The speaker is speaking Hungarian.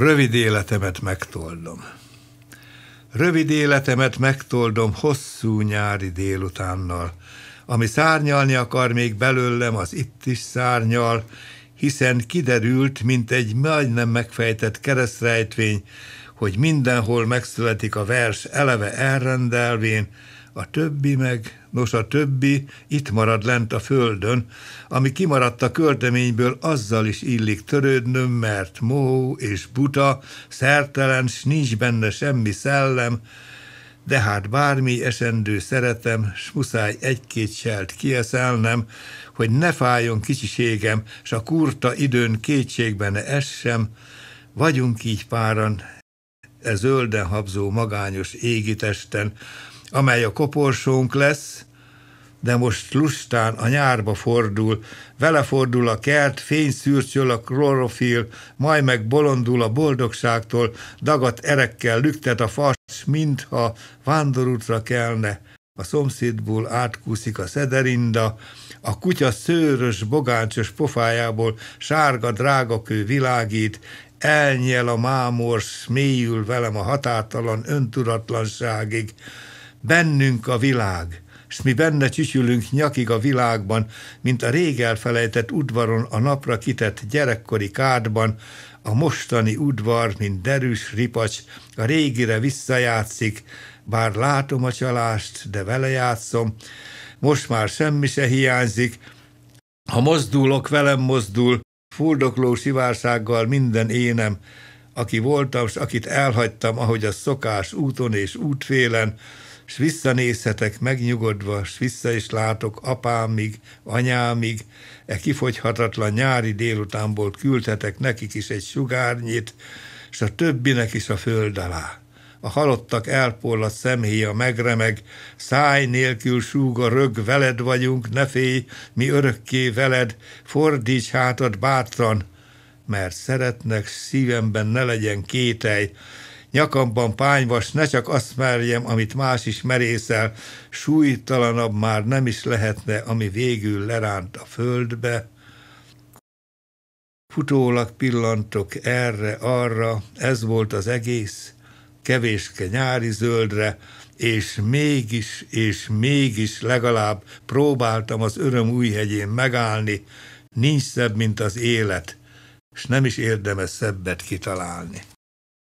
Rövid életemet megtoldom. Rövid életemet megtoldom hosszú nyári délutánnal, ami szárnyalni akar még belőlem, az itt is szárnyal, hiszen kiderült, mint egy majdnem megfejtett keresztrejtvény, hogy mindenhol megszületik a vers eleve elrendelvén, a többi meg, nos a többi itt marad lent a földön, ami kimaradt a költeményből, azzal is illik törődnöm, mert mohó és buta, szertelen, s nincs benne semmi szellem, de hát bármi esendő szeretem, s muszáj egy-két selt kieszelnem, hogy ne fájjon kicsiségem, s a kurta időn kétségben ne essem, vagyunk így páran, ez zölden habzó magányos égitesten. testen, amely a koporsónk lesz, de most lustán a nyárba fordul, vele fordul a kert, fényszürcsöl a klorofil, majd meg bolondul a boldogságtól, dagat erekkel lüktet a fas, mintha vándorútra kelne. A szomszédból átkúszik a szederinda, a kutya szőrös, bogáncsos pofájából sárga drágakő világít, elnyel a mámors mélyül velem a határtalan öntudatlanságig, bennünk a világ, és mi benne csücsülünk nyakig a világban, mint a rég elfelejtett udvaron a napra kitett gyerekkori kádban, a mostani udvar, mint derűs ripacs, a régire visszajátszik, bár látom a csalást, de vele játszom, most már semmi se hiányzik, ha mozdulok, velem mozdul, fuldokló sivársággal minden énem, aki voltam, s akit elhagytam, ahogy a szokás úton és útfélen, és visszanézhetek megnyugodva, és vissza is látok apámig, anyámig, e kifogyhatatlan nyári délutánból küldhetek nekik is egy sugárnyit, és a többinek is a föld alá. A halottak elporlat szemhéja megremeg, száj nélkül súg a rög, veled vagyunk, ne félj, mi örökké veled, fordíts hátad bátran, mert szeretnek, szívemben ne legyen kételj, nyakamban pányvas, ne csak azt merjem, amit más is merészel, súlytalanabb már nem is lehetne, ami végül leránt a földbe. Futólag pillantok erre-arra, ez volt az egész, kevéske nyári zöldre, és mégis, és mégis legalább próbáltam az öröm újhegyén megállni, nincs szebb, mint az élet, és nem is érdemes szebbet kitalálni.